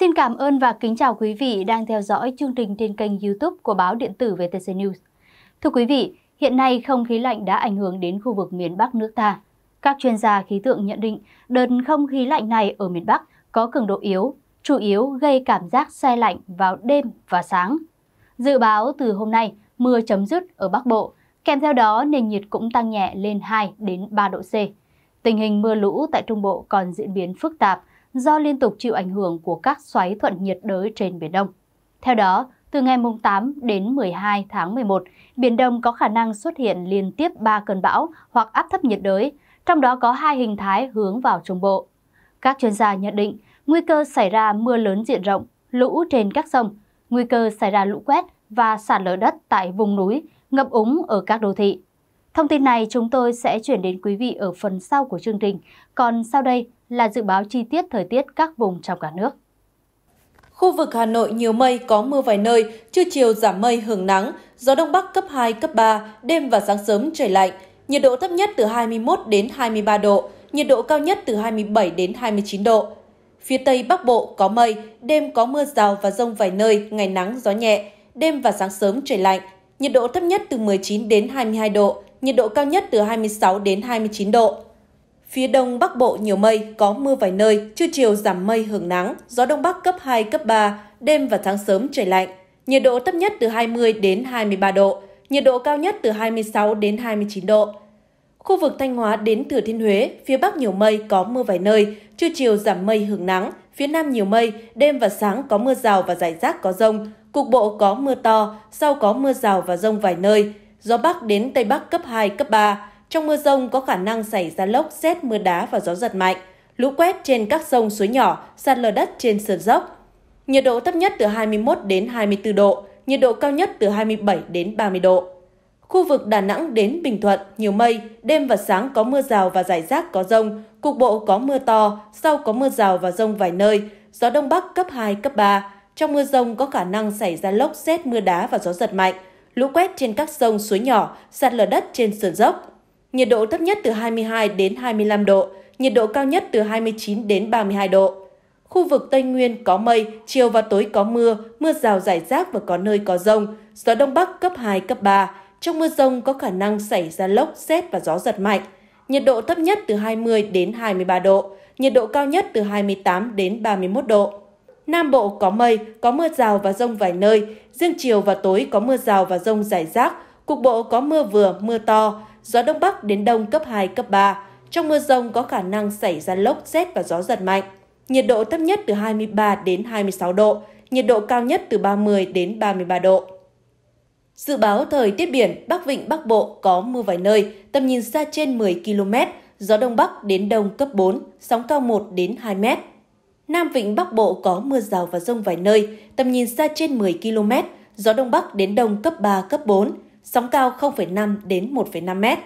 Xin cảm ơn và kính chào quý vị đang theo dõi chương trình trên kênh youtube của báo điện tử VTC News. Thưa quý vị, hiện nay không khí lạnh đã ảnh hưởng đến khu vực miền Bắc nước ta. Các chuyên gia khí tượng nhận định đợt không khí lạnh này ở miền Bắc có cường độ yếu, chủ yếu gây cảm giác xe lạnh vào đêm và sáng. Dự báo từ hôm nay, mưa chấm dứt ở Bắc Bộ, kèm theo đó nền nhiệt cũng tăng nhẹ lên 2 đến 3 độ C. Tình hình mưa lũ tại Trung Bộ còn diễn biến phức tạp, do liên tục chịu ảnh hưởng của các xoáy thuận nhiệt đới trên Biển Đông. Theo đó, từ ngày 8 đến 12 tháng 11, Biển Đông có khả năng xuất hiện liên tiếp 3 cơn bão hoặc áp thấp nhiệt đới, trong đó có hai hình thái hướng vào Trung Bộ. Các chuyên gia nhận định nguy cơ xảy ra mưa lớn diện rộng, lũ trên các sông, nguy cơ xảy ra lũ quét và sạt lở đất tại vùng núi, ngập úng ở các đô thị. Thông tin này chúng tôi sẽ chuyển đến quý vị ở phần sau của chương trình. Còn sau đây, là dự báo chi tiết thời tiết các vùng trong cả nước. Khu vực Hà Nội nhiều mây, có mưa vài nơi, trưa chiều giảm mây hưởng nắng, gió đông bắc cấp 2, cấp 3, đêm và sáng sớm trời lạnh, nhiệt độ thấp nhất từ 21 đến 23 độ, nhiệt độ cao nhất từ 27 đến 29 độ. Phía Tây Bắc Bộ có mây, đêm có mưa rào và rông vài nơi, ngày nắng, gió nhẹ, đêm và sáng sớm trời lạnh, nhiệt độ thấp nhất từ 19 đến 22 độ, nhiệt độ cao nhất từ 26 đến 29 độ. Phía đông bắc bộ nhiều mây, có mưa vài nơi, trưa chiều giảm mây hưởng nắng, gió đông bắc cấp 2, cấp 3, đêm và sáng sớm trời lạnh. Nhiệt độ thấp nhất từ 20 đến 23 độ, nhiệt độ cao nhất từ 26 đến 29 độ. Khu vực Thanh Hóa đến Thừa Thiên Huế, phía Bắc nhiều mây, có mưa vài nơi, trưa chiều giảm mây hưởng nắng, phía Nam nhiều mây, đêm và sáng có mưa rào và rải rác có rông, cục bộ có mưa to, sau có mưa rào và rông vài nơi, gió Bắc đến Tây Bắc cấp 2, cấp 3, trong mưa rông có khả năng xảy ra lốc, xét, mưa đá và gió giật mạnh, lũ quét trên các sông suối nhỏ, sạt lở đất trên sườn dốc. Nhiệt độ thấp nhất từ 21 đến 24 độ, nhiệt độ cao nhất từ 27 đến 30 độ. Khu vực Đà Nẵng đến Bình Thuận, nhiều mây, đêm và sáng có mưa rào và rải rác có rông, cục bộ có mưa to, sau có mưa rào và rông vài nơi, gió Đông Bắc cấp 2, cấp 3. Trong mưa rông có khả năng xảy ra lốc, xét, mưa đá và gió giật mạnh, lũ quét trên các sông, suối nhỏ, sạt lở đất trên sườn dốc. Nhiệt độ thấp nhất từ 22 đến 25 độ, nhiệt độ cao nhất từ 29 đến 32 độ. Khu vực Tây Nguyên có mây, chiều và tối có mưa, mưa rào rải rác và có nơi có rông, gió Đông Bắc cấp 2, cấp 3. Trong mưa rông có khả năng xảy ra lốc, xét và gió giật mạnh. Nhiệt độ thấp nhất từ 20 đến 23 độ, nhiệt độ cao nhất từ 28 đến 31 độ. Nam Bộ có mây, có mưa rào và rông vài nơi, riêng chiều và tối có mưa rào và rông rải rác, cục bộ có mưa vừa, mưa to, gió đông bắc đến đông cấp 2, cấp 3. Trong mưa rông có khả năng xảy ra lốc, xét và gió giật mạnh. Nhiệt độ thấp nhất từ 23 đến 26 độ, nhiệt độ cao nhất từ 30 đến 33 độ. Dự báo thời tiết biển, Bắc Vịnh Bắc Bộ có mưa vài nơi, tầm nhìn xa trên 10 km, gió Đông Bắc đến Đông cấp 4, sóng cao 1 đến 2 m. Nam Vịnh Bắc Bộ có mưa rào và rông vài nơi, tầm nhìn xa trên 10 km, gió Đông Bắc đến Đông cấp 3, cấp 4, sóng cao 0,5 đến 1,5 mét.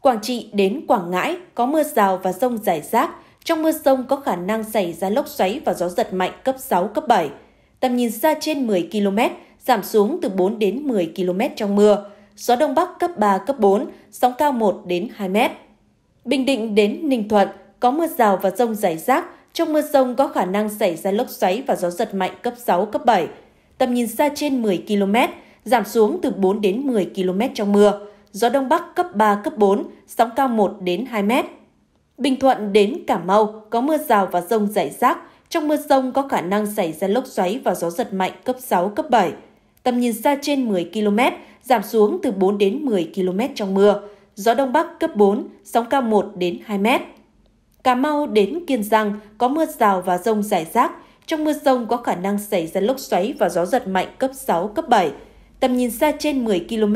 Quảng Trị đến Quảng Ngãi có mưa rào và rông rải rác, trong mưa rông có khả năng xảy ra lốc xoáy và gió giật mạnh cấp 6, cấp 7. Tầm nhìn xa trên 10 km, giảm xuống từ 4 đến 10 km trong mưa. Gió Đông Bắc cấp 3, cấp 4, sóng cao 1 đến 2 mét. Bình Định đến Ninh Thuận có mưa rào và rông rải rác, trong mưa rông có khả năng xảy ra lốc xoáy và gió giật mạnh cấp 6, cấp 7. Tầm nhìn xa trên 10 km, giảm xuống từ 4 đến 10 km trong mưa, gió Đông Bắc cấp 3, cấp 4, sóng cao 1 đến 2 mét. Bình Thuận đến Cà Mau có mưa rào và rông rải rác, trong mưa rông có khả năng xảy ra lốc xoáy và gió giật mạnh cấp 6, cấp 7. Tầm nhìn xa trên 10 km, giảm xuống từ 4 đến 10 km trong mưa, gió Đông Bắc cấp 4, sóng cao 1 đến 2 mét. Cà Mau đến Kiên Giang có mưa rào và rông rải rác, trong mưa rông có khả năng xảy ra lốc xoáy và gió giật mạnh cấp 6, cấp 7 tầm nhìn xa trên 10 km,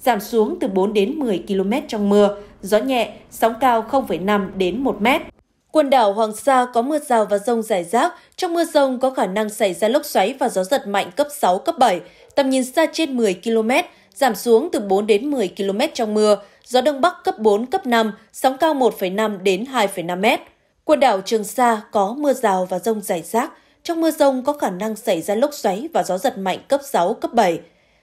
giảm xuống từ 4 đến 10 km trong mưa, gió nhẹ, sóng cao 0,5 đến 1 mét. Quần đảo Hoàng Sa có mưa rào và rông rải rác, trong mưa rông có khả năng xảy ra lốc xoáy và gió giật mạnh cấp 6, cấp 7, tầm nhìn xa trên 10 km, giảm xuống từ 4 đến 10 km trong mưa, gió Đông Bắc cấp 4, cấp 5, sóng cao 1,5 đến 2,5 mét. Quần đảo Trường Sa có mưa rào và rông rải rác, trong mưa rông có khả năng xảy ra lốc xoáy và gió giật mạnh cấp 6, cấp 7,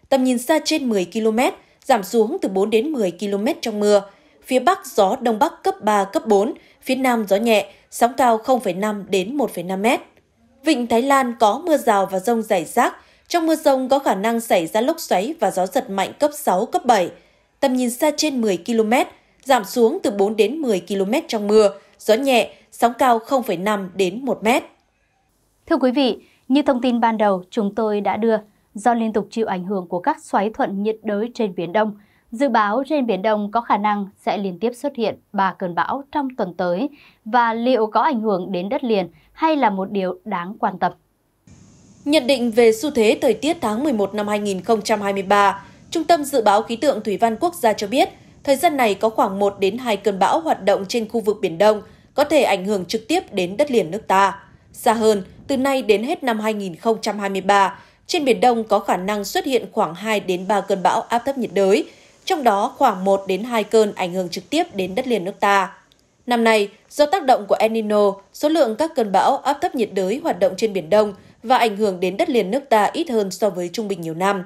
tầm nhìn xa trên 10 km, giảm xuống từ 4 đến 10 km trong mưa. Phía Bắc gió Đông Bắc cấp 3, cấp 4, phía Nam gió nhẹ, sóng cao 0,5 đến 1,5 mét. Vịnh Thái Lan có mưa rào và rông rải rác, trong mưa rông có khả năng xảy ra lốc xoáy và gió giật mạnh cấp 6, cấp 7. Tầm nhìn xa trên 10 km, giảm xuống từ 4 đến 10 km trong mưa, gió nhẹ, sóng cao 0,5 đến 1 mét. Thưa quý vị, như thông tin ban đầu chúng tôi đã đưa, do liên tục chịu ảnh hưởng của các xoáy thuận nhiệt đới trên Biển Đông. Dự báo trên Biển Đông có khả năng sẽ liên tiếp xuất hiện 3 cơn bão trong tuần tới và liệu có ảnh hưởng đến đất liền hay là một điều đáng quan tâm. Nhận định về xu thế thời tiết tháng 11 năm 2023, Trung tâm Dự báo Khí tượng Thủy văn Quốc gia cho biết, thời gian này có khoảng 1 đến 2 cơn bão hoạt động trên khu vực Biển Đông, có thể ảnh hưởng trực tiếp đến đất liền nước ta. Xa hơn, từ nay đến hết năm 2023, trên Biển Đông có khả năng xuất hiện khoảng 2 đến 3 cơn bão áp thấp nhiệt đới, trong đó khoảng 1 đến 2 cơn ảnh hưởng trực tiếp đến đất liền nước ta. Năm nay, do tác động của El Nino, số lượng các cơn bão áp thấp nhiệt đới hoạt động trên Biển Đông và ảnh hưởng đến đất liền nước ta ít hơn so với trung bình nhiều năm.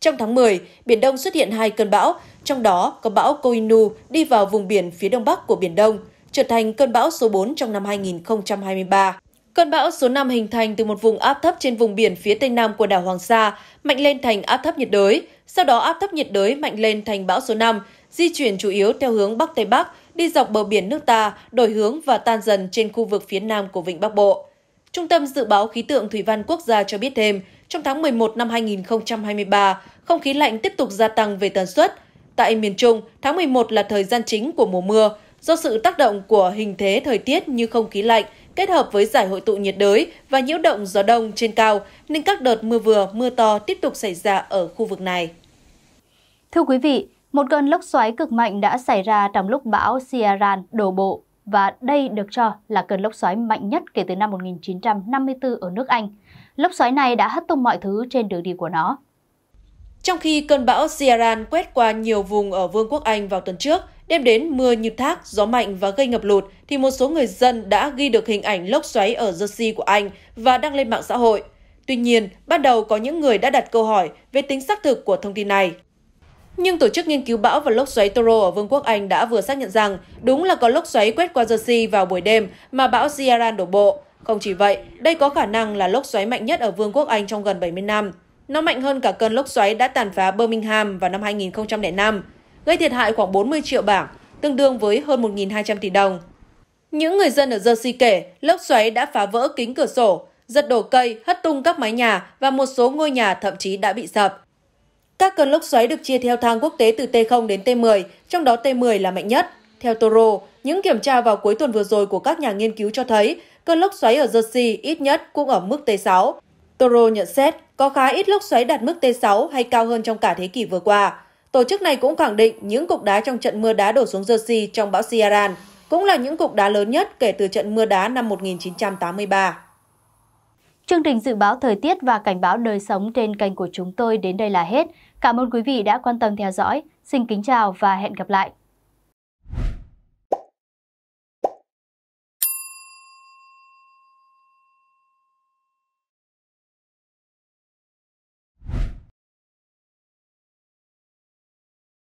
Trong tháng 10, Biển Đông xuất hiện hai cơn bão, trong đó có bão Koinu đi vào vùng biển phía đông bắc của Biển Đông, trở thành cơn bão số 4 trong năm 2023. Cơn bão số 5 hình thành từ một vùng áp thấp trên vùng biển phía tây nam của đảo Hoàng Sa, mạnh lên thành áp thấp nhiệt đới. Sau đó áp thấp nhiệt đới mạnh lên thành bão số 5, di chuyển chủ yếu theo hướng Bắc Tây Bắc, đi dọc bờ biển nước ta, đổi hướng và tan dần trên khu vực phía nam của Vịnh Bắc Bộ. Trung tâm Dự báo Khí tượng Thủy văn Quốc gia cho biết thêm, trong tháng 11 năm 2023, không khí lạnh tiếp tục gia tăng về tần suất. Tại miền Trung, tháng 11 là thời gian chính của mùa mưa, do sự tác động của hình thế thời tiết như không khí lạnh, kết hợp với giải hội tụ nhiệt đới và nhiễu động gió đông trên cao, nên các đợt mưa vừa, mưa to tiếp tục xảy ra ở khu vực này. Thưa quý vị, một cơn lốc xoáy cực mạnh đã xảy ra trong lúc bão Ciaran đổ bộ và đây được cho là cơn lốc xoáy mạnh nhất kể từ năm 1954 ở nước Anh. Lốc xoáy này đã hất tung mọi thứ trên đường đi của nó. Trong khi cơn bão Ciaran quét qua nhiều vùng ở Vương quốc Anh vào tuần trước, đem đến mưa như thác, gió mạnh và gây ngập lụt thì một số người dân đã ghi được hình ảnh lốc xoáy ở Jersey của Anh và đăng lên mạng xã hội. Tuy nhiên, ban đầu có những người đã đặt câu hỏi về tính xác thực của thông tin này. Nhưng tổ chức nghiên cứu bão và lốc xoáy Toro ở Vương quốc Anh đã vừa xác nhận rằng đúng là có lốc xoáy quét qua Jersey vào buổi đêm mà bão Ciaran đổ bộ. Không chỉ vậy, đây có khả năng là lốc xoáy mạnh nhất ở Vương quốc Anh trong gần 70 năm. Nó mạnh hơn cả cơn lốc xoáy đã tàn phá Birmingham vào năm 2005 gây thiệt hại khoảng 40 triệu bảng, tương đương với hơn 1.200 tỷ đồng. Những người dân ở Jersey kể, lốc xoáy đã phá vỡ kính cửa sổ, giật đổ cây, hất tung các mái nhà và một số ngôi nhà thậm chí đã bị sập. Các cơn lốc xoáy được chia theo thang quốc tế từ T0 đến T10, trong đó T10 là mạnh nhất. Theo Toro, những kiểm tra vào cuối tuần vừa rồi của các nhà nghiên cứu cho thấy cơn lốc xoáy ở Jersey ít nhất cũng ở mức T6. Toro nhận xét có khá ít lốc xoáy đạt mức T6 hay cao hơn trong cả thế kỷ vừa qua. Tổ chức này cũng khẳng định những cục đá trong trận mưa đá đổ xuống Jersey trong bão Ciaran cũng là những cục đá lớn nhất kể từ trận mưa đá năm 1983. Chương trình dự báo thời tiết và cảnh báo đời sống trên kênh của chúng tôi đến đây là hết. Cảm ơn quý vị đã quan tâm theo dõi. Xin kính chào và hẹn gặp lại.